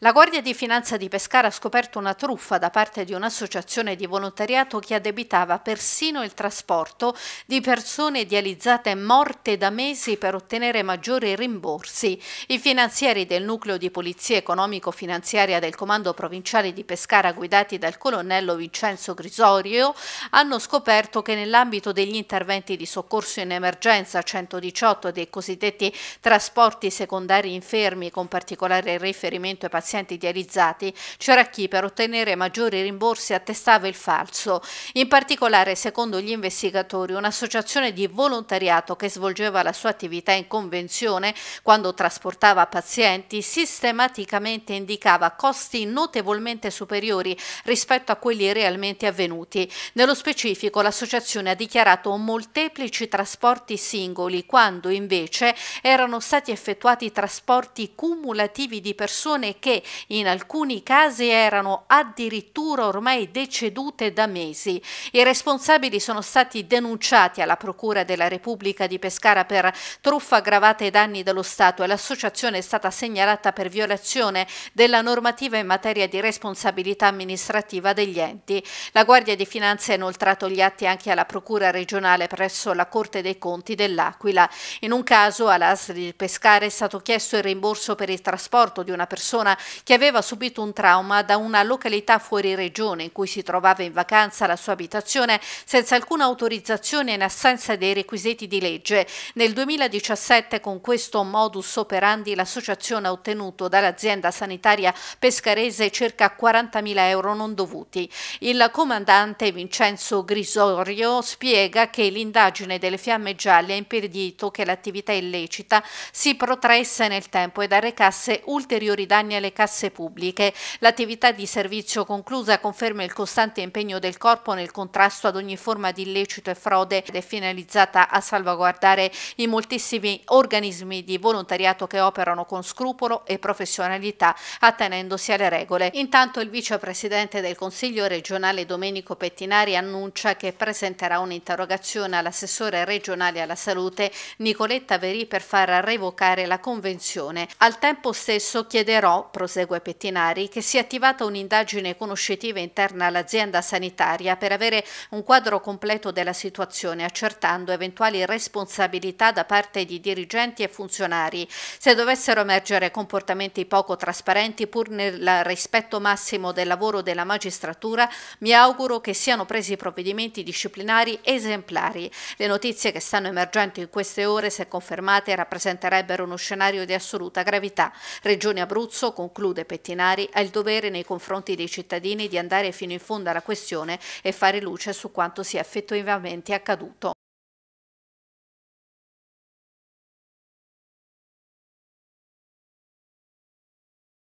La Guardia di Finanza di Pescara ha scoperto una truffa da parte di un'associazione di volontariato che addebitava persino il trasporto di persone dializzate morte da mesi per ottenere maggiori rimborsi. I finanzieri del nucleo di polizia economico-finanziaria del Comando Provinciale di Pescara guidati dal colonnello Vincenzo Grisorio hanno scoperto che nell'ambito degli interventi di soccorso in emergenza 118 dei cosiddetti trasporti secondari infermi con particolare riferimento ai pazienti pazienti dializzati, c'era chi per ottenere maggiori rimborsi attestava il falso. In particolare, secondo gli investigatori, un'associazione di volontariato che svolgeva la sua attività in convenzione quando trasportava pazienti sistematicamente indicava costi notevolmente superiori rispetto a quelli realmente avvenuti. Nello specifico, l'associazione ha dichiarato molteplici trasporti singoli, quando invece erano stati effettuati trasporti cumulativi di persone che in alcuni casi erano addirittura ormai decedute da mesi. I responsabili sono stati denunciati alla Procura della Repubblica di Pescara per truffa aggravata ai danni dello Stato e l'associazione è stata segnalata per violazione della normativa in materia di responsabilità amministrativa degli enti. La Guardia di Finanza ha inoltrato gli atti anche alla Procura regionale presso la Corte dei Conti dell'Aquila. In un caso all'ASL di Pescara è stato chiesto il rimborso per il trasporto di una persona che aveva subito un trauma da una località fuori regione in cui si trovava in vacanza la sua abitazione senza alcuna autorizzazione in assenza dei requisiti di legge. Nel 2017 con questo modus operandi l'associazione ha ottenuto dall'azienda sanitaria pescarese circa 40.000 euro non dovuti. Il comandante Vincenzo Grisorio spiega che l'indagine delle fiamme gialle ha impedito che l'attività illecita si protraesse nel tempo ed arrecasse ulteriori danni alle casse pubbliche. L'attività di servizio conclusa conferma il costante impegno del corpo nel contrasto ad ogni forma di illecito e frode ed è finalizzata a salvaguardare i moltissimi organismi di volontariato che operano con scrupolo e professionalità attenendosi alle regole. Intanto il vicepresidente del Consiglio regionale Domenico Pettinari annuncia che presenterà un'interrogazione all'assessore regionale alla salute Nicoletta Verì per far revocare la convenzione. Al tempo stesso chiederò, proseguendo prosegue Pettinari, che si è attivata un'indagine conoscitiva interna all'azienda sanitaria per avere un quadro completo della situazione, accertando eventuali responsabilità da parte di dirigenti e funzionari. Se dovessero emergere comportamenti poco trasparenti, pur nel rispetto massimo del lavoro della magistratura, mi auguro che siano presi provvedimenti disciplinari esemplari. Le notizie che stanno emergendo in queste ore, se confermate, rappresenterebbero uno scenario di assoluta gravità. Regione Abruzzo, con conclude Pettinari, ha il dovere nei confronti dei cittadini di andare fino in fondo alla questione e fare luce su quanto sia effettivamente accaduto.